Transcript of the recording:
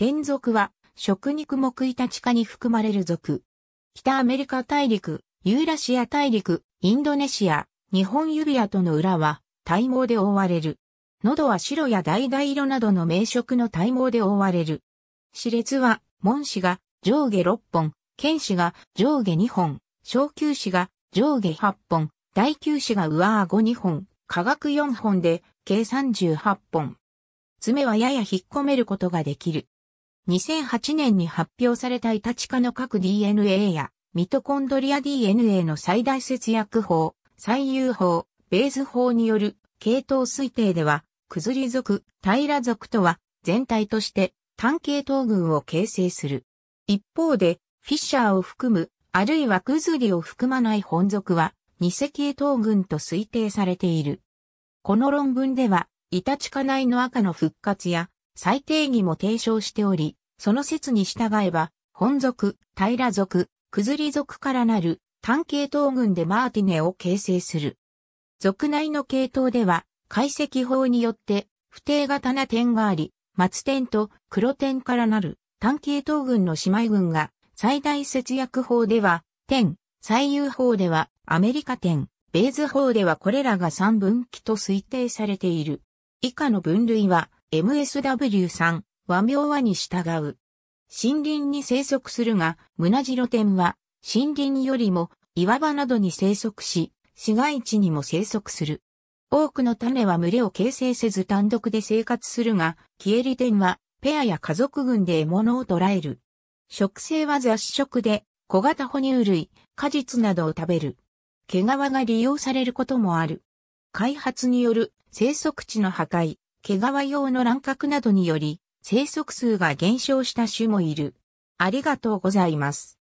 天属は、食肉目イタチ科に含まれる属。北アメリカ大陸、ユーラシア大陸、インドネシア、日本指輪との裏は、体毛で覆われる。喉は白や橙色などの名色の体毛で覆われる。歯列は、門歯が上下6本、剣歯が上下2本、小球歯が上下8本、大球歯が上顎2本、下顎4本で、計38本。爪はやや引っ込めることができる。2008年に発表されたイタチ科の各 DNA やミトコンドリア DNA の最大節約法、最優法、ベース法による系統推定では、クズリ属、平属とは全体として単系統群を形成する。一方で、フィッシャーを含む、あるいはくずりを含まない本属は、偽系統群と推定されている。この論文では、イタチカ内の赤の復活や、再定義も提唱しており、その説に従えば、本族、平族、崩族からなる単系統群でマーティネを形成する。族内の系統では、解析法によって不定型な点があり、末点と黒点からなる単系統群の姉妹群が最大節約法では点、最優法ではアメリカ点、ベーズ法ではこれらが三分岐と推定されている。以下の分類は MSW3、和名和に従う。森林に生息するが、ムナジロテンは、森林よりも岩場などに生息し、市街地にも生息する。多くの種は群れを形成せず単独で生活するが、キエリテンは、ペアや家族群で獲物を捕らえる。食性は雑食で、小型哺乳類、果実などを食べる。毛皮が利用されることもある。開発による生息地の破壊、毛皮用の乱獲などにより、生息数が減少した種もいる。ありがとうございます。